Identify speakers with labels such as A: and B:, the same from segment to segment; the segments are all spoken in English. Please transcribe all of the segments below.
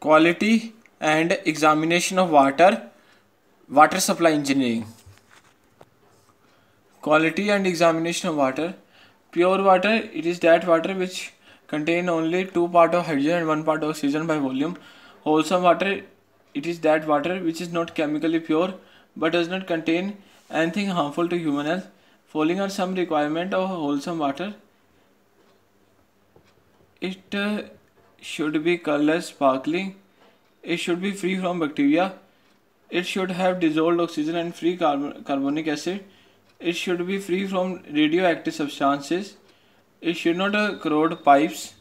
A: quality and examination of water water supply engineering quality and examination of water pure water it is that water which contain only two part of hydrogen and one part of oxygen by volume wholesome water it is that water which is not chemically pure but does not contain anything harmful to human health following are some requirement of wholesome water it uh, should be colorless sparkling. It should be free from bacteria. It should have dissolved oxygen and free carbonic acid. It should be free from radioactive substances. It should not uh, corrode pipes.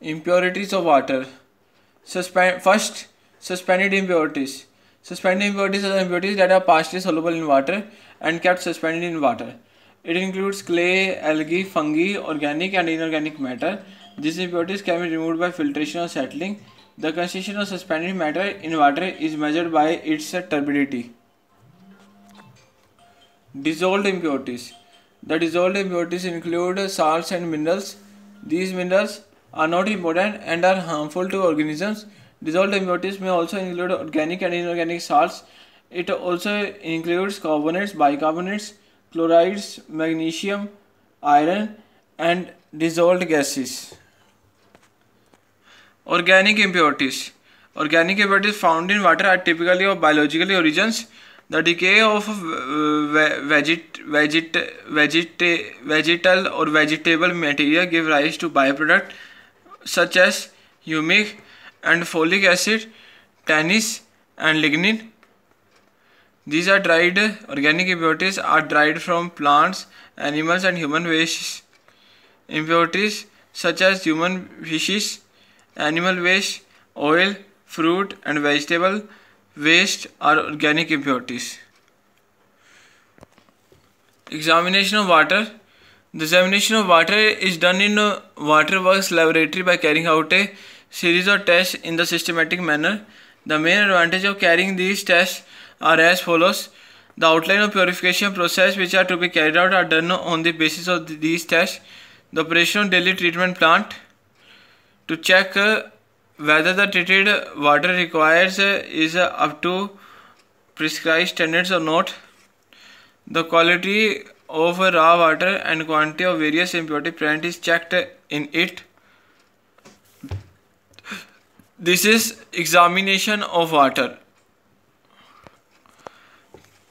A: Impurities of water. Suspend first suspended impurities. Suspended impurities are impurities that are partially soluble in water and kept suspended in water. It includes clay, algae, fungi, organic and inorganic matter. These impurities can be removed by filtration or settling. The concentration of suspended matter in water is measured by its turbidity. Dissolved impurities. The dissolved impurities include salts and minerals. These minerals are not important and are harmful to organisms. Dissolved impurities may also include organic and inorganic salts. It also includes carbonates, bicarbonates, chlorides, magnesium, iron and dissolved gases. Organic impurities. Organic impurities found in water are typically of biological origins. The decay of uh, veget, veget, veget, vegetal or vegetable material give rise to byproduct such as humic and folic acid, tannin and lignin. These are dried organic impurities are dried from plants, animals and human waste. Impurities such as human fishes, animal waste, oil, fruit and vegetable waste are organic impurities. Examination of water The examination of water is done in a waterworks laboratory by carrying out a series of tests in the systematic manner. The main advantage of carrying these tests are as follows. The outline of purification process which are to be carried out are done on the basis of these tests. The operation of daily treatment plant to check uh, whether the treated water requires uh, is uh, up to prescribed standards or not. The quality of raw water and quantity of various impurity present is checked in it. This is examination of water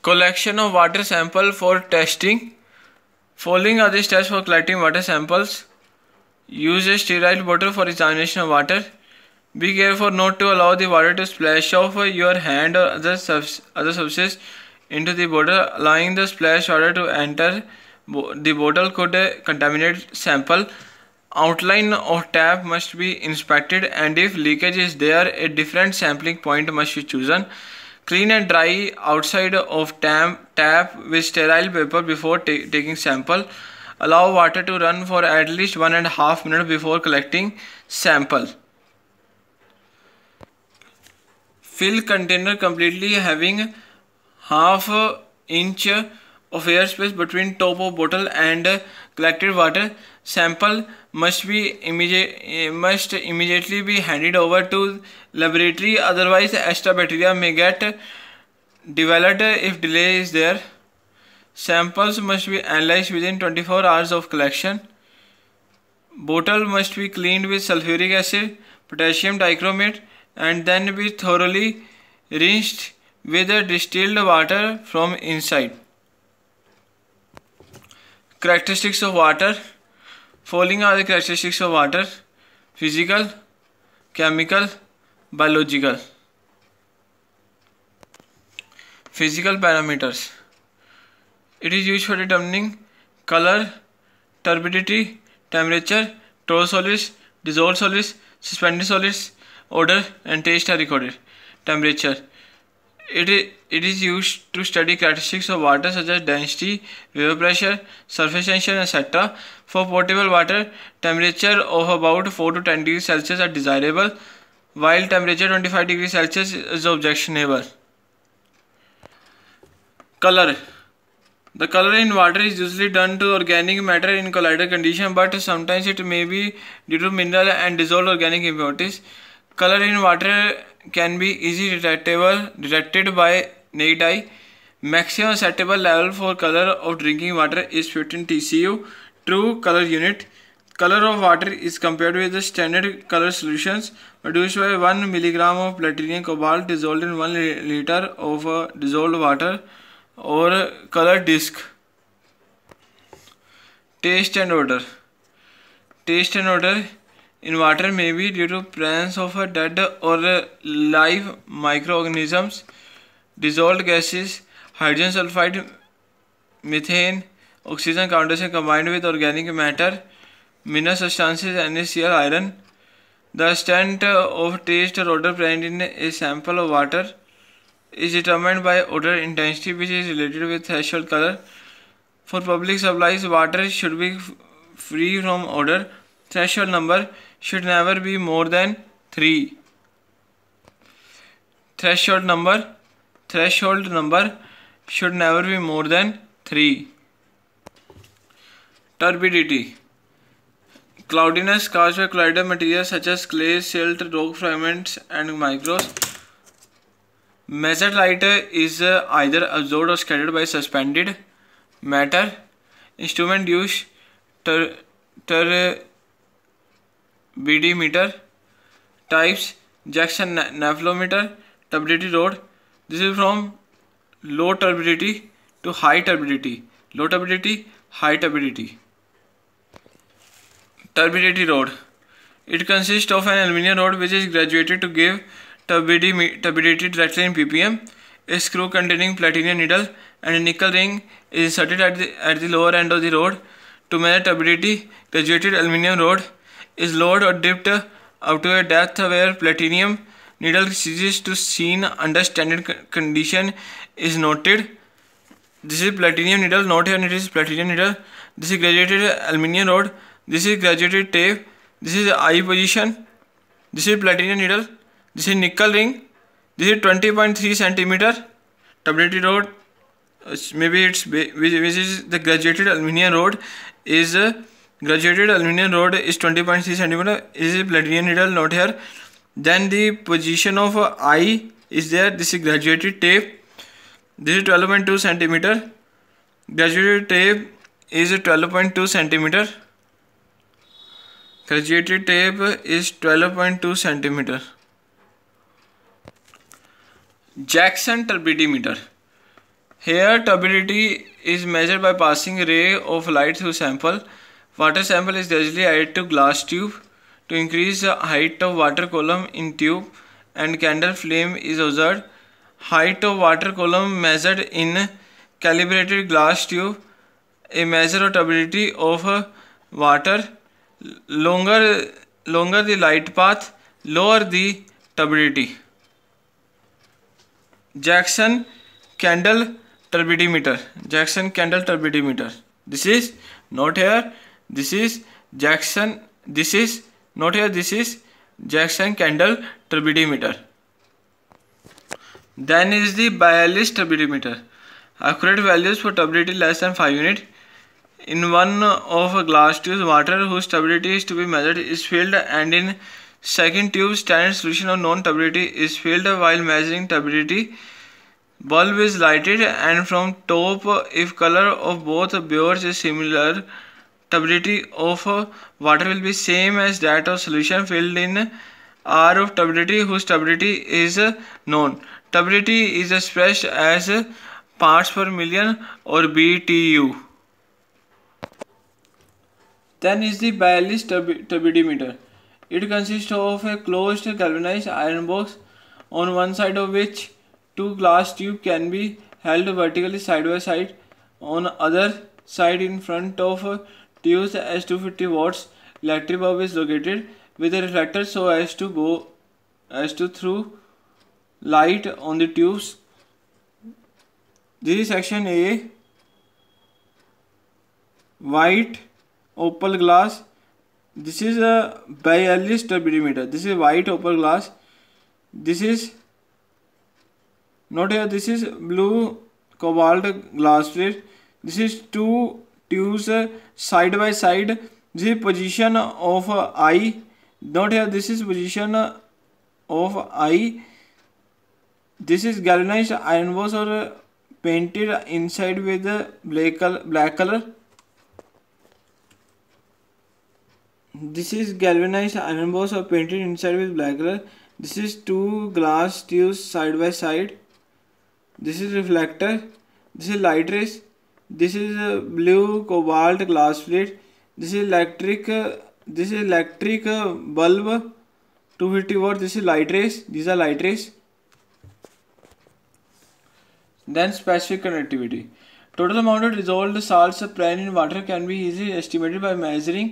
A: collection of water sample for testing following are the steps for collecting water samples use a sterile bottle for examination of water be careful not to allow the water to splash off your hand or other, subs- other substance into the bottle. Allowing the splash water to enter the bottle could uh, contaminate sample. Outline of tap must be inspected, and if leakage is there, a different sampling point must be chosen. Clean and dry outside of tap with sterile paper before taking sample. Allow water to run for at least one and a half minute before collecting sample. Fill container completely having half inch of airspace between top of bottle and collected water sample must be immediate, must immediately be handed over to laboratory otherwise extra bacteria may get developed if delay is there samples must be analyzed within 24 hours of collection bottle must be cleaned with sulfuric acid potassium dichromate and then be thoroughly rinsed with distilled water from inside characteristics of water following are the characteristics of water physical chemical biological physical parameters it is used for determining color turbidity temperature total solids dissolved solids suspended solids odor and taste are recorded temperature it, it is used to study characteristics of water such as density, vapor pressure, surface tension, etc. For potable water, temperature of about 4 to 10 degrees Celsius are desirable, while temperature 25 degrees Celsius is objectionable. Color The color in water is usually done to organic matter in collider condition, but sometimes it may be due to mineral and dissolved organic impurities. color in water can be easily detectable detected by naked eye maximum acceptable level for color of drinking water is 15 tcu true color unit color of water is compared with the standard color solutions reduced by 1 milligram of platinum cobalt dissolved in 1 liter of uh, dissolved water or color disc taste and odor taste and odor in water may be due to presence of a dead or live microorganisms, dissolved gases, hydrogen sulfide, methane, oxygen condensate combined with organic matter, mineral substances, NaCl, iron. The extent of taste or odor present in a sample of water is determined by odor intensity which is related with threshold color. For public supplies, water should be free from odor. Threshold number should never be more than 3 threshold number threshold number should never be more than 3 turbidity cloudiness caused by colloidal materials such as clay silt rock fragments and micros measured light is uh, either absorbed or scattered by suspended matter instrument used ter, ter BD meter types Jackson Nephelometer turbidity load this is from low turbidity to high turbidity low turbidity high turbidity turbidity rod it consists of an aluminum rod which is graduated to give turbidity, turbidity directly in ppm a screw containing platinum needle and a nickel ring is inserted at the, at the lower end of the rod to measure turbidity graduated aluminum rod is lowered or dipped up to a depth where platinum needle ceases to seen under standard condition is noted. This is platinum needle, not here it is platinum needle. This is graduated aluminium rod. This is graduated tape. This is eye position. This is platinum needle. This is nickel ring. This is 20.3 centimeter tabulated rod. Maybe it's which is the graduated aluminium rod is. Uh, graduated aluminum rod is 20.3 centimeter is a platinum needle not here then the position of eye is there this is graduated tape this is 12.2 centimeter graduated tape is 12.2 centimeter graduated tape is 12.2 centimeter Jackson meter. here turbidity is measured by passing ray of light through sample Water sample is usually added to glass tube to increase the height of water column in tube and candle flame is observed. Height of water column measured in calibrated glass tube, a measure of turbidity of water. Longer, longer the light path, lower the turbidity. Jackson candle turbidimeter. Jackson candle turbidimeter. This is not here this is Jackson this is not here this is Jackson candle turbidimeter then is the Bialis turbidimeter accurate values for turbidity less than 5 unit in one of a glass tube water whose turbidity is to be measured is filled and in second tube standard solution of known turbidity is filled while measuring turbidity bulb is lighted and from top if color of both beards is similar turbidity of water will be same as that of solution filled in R of turbidity whose turbidity is known. Turbidity is expressed as parts per million or BTU. Then is the Bialis turbidimeter. It consists of a closed galvanized iron box on one side of which two glass tubes can be held vertically side by side on other side in front of to use the 250 watts electric bulb is located with a reflector so as to go as to through light on the tubes. This is section A. White opal glass. This is a Bialis turbidimeter. This is white opal glass. This is not here. This is blue cobalt glass plate. This is two tubes side by side this position of i not here this is position of i this is galvanized iron was or painted inside with black black color this is galvanized iron boss or painted inside with black color this is two glass tubes side by side this is reflector this is light rays this is a blue cobalt glass plate this is electric uh, this is electric uh, bulb 250 watt this is light rays these are light rays then specific conductivity total amount of dissolved salts present in water can be easily estimated by measuring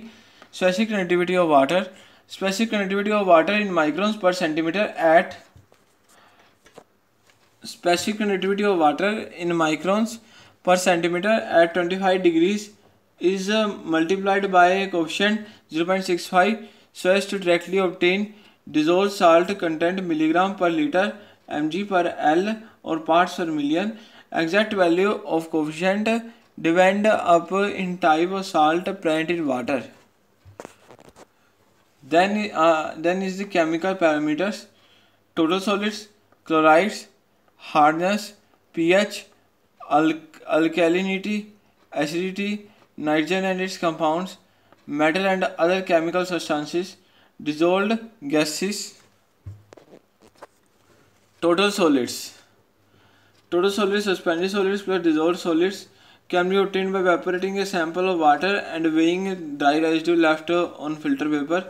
A: specific conductivity of water specific conductivity of water in microns per centimeter at specific conductivity of water in microns per centimeter at 25 degrees is uh, multiplied by a coefficient 0.65 so as to directly obtain dissolved salt content milligram per liter mg per L or parts per million. Exact value of coefficient depend up in type of salt present in water. Then, uh, then is the chemical parameters, total solids, chlorides, hardness, pH, al- alkalinity, acidity, nitrogen and its compounds, metal and other chemical substances, dissolved gases, total solids. Total solids, suspended solids plus dissolved solids can be obtained by evaporating a sample of water and weighing dry residue left on filter paper.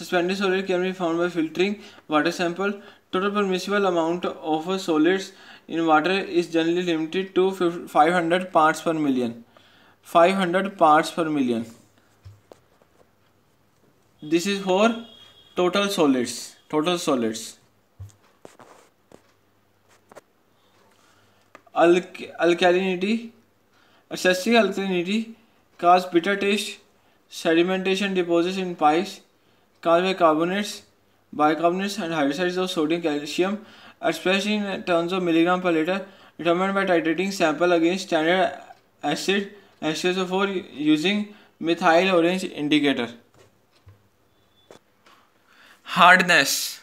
A: Suspended solid can be found by filtering water sample. Total permissible amount of solids in water is generally limited to five hundred parts per million five hundred parts per million this is for total solids total solids alkalinity excessive alkalinity cause bitter taste sedimentation deposit in pipes cause by carbonates bi and hydrides of sodium calcium especially in terms of milligram per liter, determined by titrating sample against standard acid HSO4 using methyl orange indicator. Hardness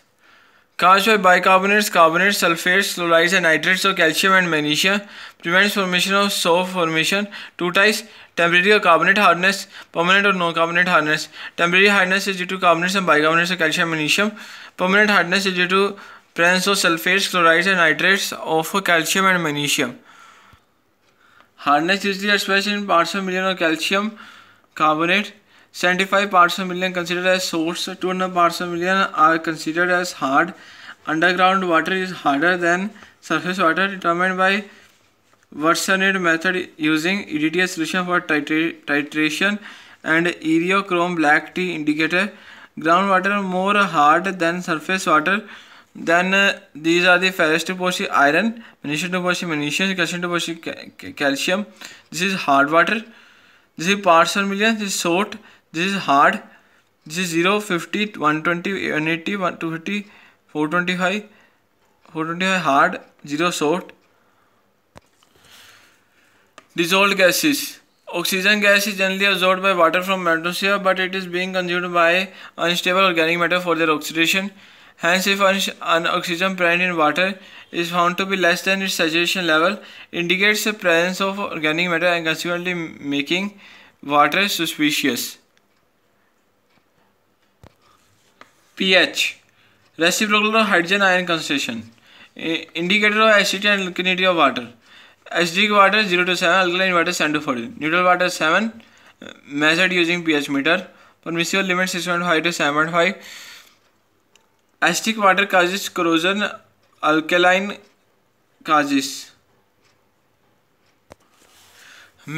A: caused by bicarbonates, carbonates, sulfates, fluorides and nitrates of calcium and magnesia prevents formation of soap formation. Two types, temporary or carbonate hardness, permanent or non-carbonate hardness. Temporary hardness is due to carbonates and bicarbonates of calcium and magnesium. Permanent hardness is due to presence of sulfates, chlorides and nitrates of calcium and magnesium. Hardness usually expressed in parts per million of calcium carbonate. 75 parts per million considered as source, 200 parts per million are considered as hard. Underground water is harder than surface water determined by Versanid method using EDTA solution for titra titration and ereo chrome black tea indicator. Groundwater more hard than surface water then uh, these are the ferrous deposit iron, magnesium deposit magnesium, calcium deposit calcium. This is hard water. This is parts per million. This is salt. This is hard. This is 0, 50, 120, 180, 250, 425, 425 hard, 0 salt. Dissolved gases. Oxygen gas is generally absorbed by water from atmosphere but it is being consumed by unstable organic matter for their oxidation. Hence, if an oxygen present in water is found to be less than its saturation level, indicates the presence of organic matter and consequently making water suspicious. pH Reciprocal of hydrogen ion concentration Indicator of acidity and alkalinity of water Acidic water 0 to 7, alkaline water 7 to 14 Neutral water 7, measured using pH meter Permissible limit 6.5 to 7.5 acidic water causes corrosion alkaline causes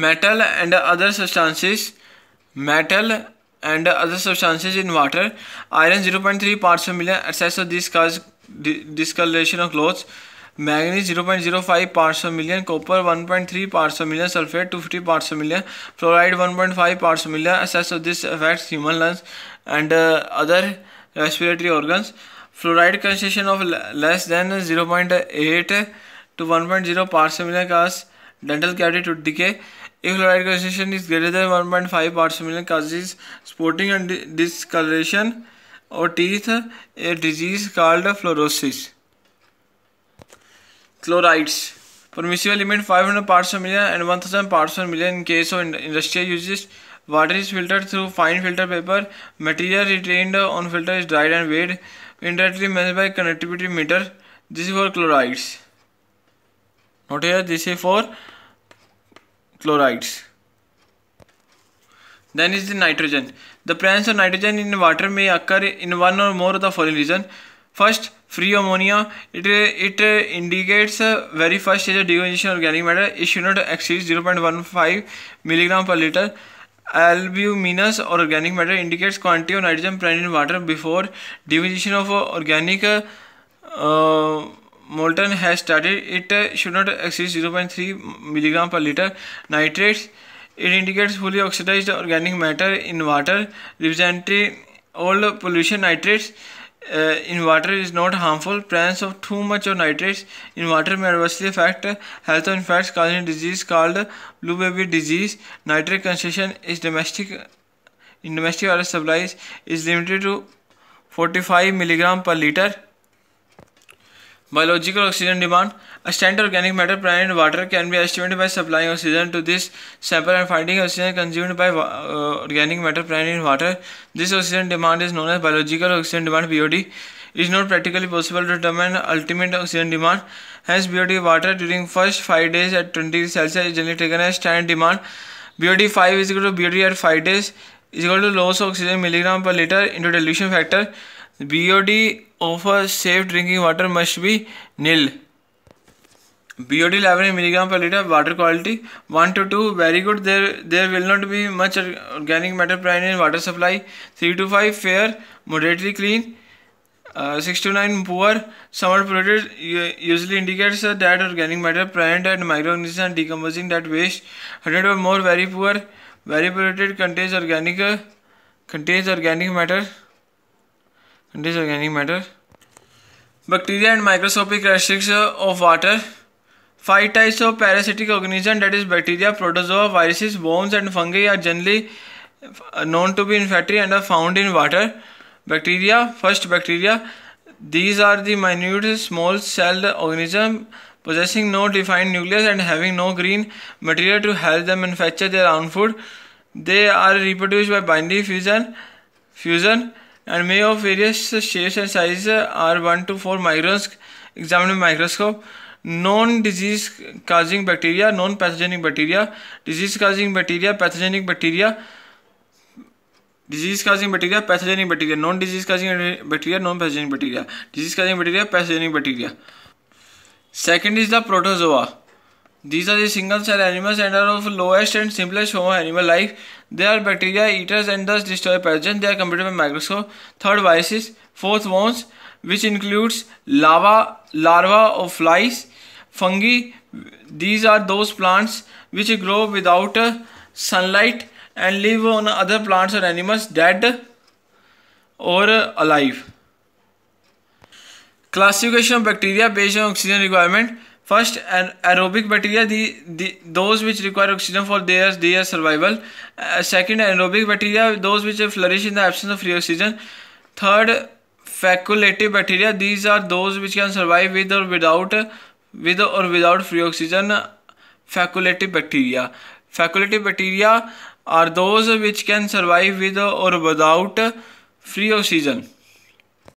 A: metal and other substances metal and other substances in water iron zero point three parts में मिले excess of this cause discoloration of cloth manganese zero point zero five part of million copper one point three part of million sulphate two fifty part of million fluoride one point five part of million excess of this affects human lungs and other respiratory organ fluoride concentration of less than zero point eight to one point zero parts per million cause dental cavity to decay if fluoride concentration is greater than one point five parts per million cause is spotting and discoloration और teeth a disease called fluorosis chlorides permissible limit five hundred parts million and one thousand parts million in case of industrial uses Water is filtered through fine filter paper. Material retained on filter is dried and weighed. Indirectly measured by conductivity meter. This is for chlorides. Not here, this is for chlorides. Then is the nitrogen. The presence of nitrogen in water may occur in one or more of the following reasons. First, free ammonia. It, it indicates very first stage of decomposition organic matter. It should not exceed 0.15 milligram per liter. Albuminous organic matter indicates quantity of nitrogen present in water before division of organic molten has started it should not exceed zero point three milligram per litre nitrates it indicates fully oxidise organic matter in water representing old pollution nitrates uh, in water is not harmful. Presence of too much of nitrates in water may adversely affect health or infects causing disease called blue baby disease. Nitrate concentration is domestic in domestic water supplies is limited to 45 milligram per liter. Biological oxygen demand stand organic matter plan and water can be estimate by supply oxygen to this sample and finding oxygen consumed by organic matter plan in water this oxygen demand is known as biological oxygen demand B OD is not practically possible to determine ultimate oxygen demand has B OD water during first five days at twenty Celsius generally taken as stand demand B OD five is equal to B OD at five days is equal to loss oxygen milligram per litre into dilution factor BOD offers safe drinking water must be nil. BOD 11 mg per liter water quality 1 to 2 very good there there will not be much organic matter present in water supply 3 to 5 fair moderately clean uh, 6 to 9 poor somewhat polluted usually indicates uh, that organic matter present and microorganisms decomposing that waste 100 or more very poor very polluted contains organic uh, contains organic matter this organic matter. Bacteria and microscopic restrictions uh, of water. Five types of parasitic organisms that is bacteria, protozoa, viruses, worms and fungi are generally uh, known to be infected and are found in water. Bacteria, first bacteria, these are the minute small celled organisms possessing no defined nucleus and having no green material to help them manufacture their own food. They are reproduced by binding fusion, fusion and may of various shapes and sizes are 1 to 4 microns examined by microscope non disease causing bacteria non pathogenic bacteria disease causing bacteria pathogenic bacteria disease causing bacteria pathogenic bacteria non disease causing bacteria non pathogenic bacteria disease causing bacteria pathogenic bacteria second is the protozoa These are the single cell animals and are of lowest and simplest form of animal life. They are bacteria eaters and thus destroy pathogens. They are computed by microscope. Third, viruses. Fourth, worms, which includes lava, larvae of flies, fungi. These are those plants which grow without uh, sunlight and live on other plants or animals dead or alive. Classification of bacteria based on oxygen requirement. First, an aerobic bacteria, the, the those which require oxygen for their their survival. Uh, second, anaerobic bacteria, those which flourish in the absence of free oxygen. Third, facultative bacteria, these are those which can survive with or without with or without free oxygen. Facultative bacteria, facultative bacteria are those which can survive with or without free oxygen.